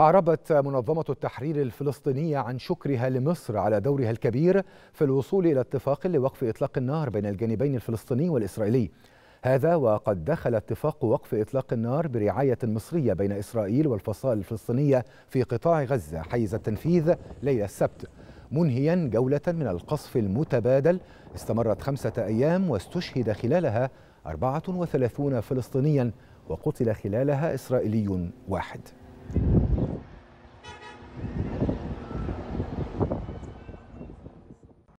أعربت منظمة التحرير الفلسطينية عن شكرها لمصر على دورها الكبير في الوصول إلى اتفاق لوقف إطلاق النار بين الجانبين الفلسطيني والإسرائيلي هذا وقد دخل اتفاق وقف إطلاق النار برعاية مصرية بين إسرائيل والفصائل الفلسطينية في قطاع غزة حيز التنفيذ ليلة السبت منهيا جولة من القصف المتبادل استمرت خمسة أيام واستشهد خلالها 34 فلسطينيا وقتل خلالها إسرائيلي واحد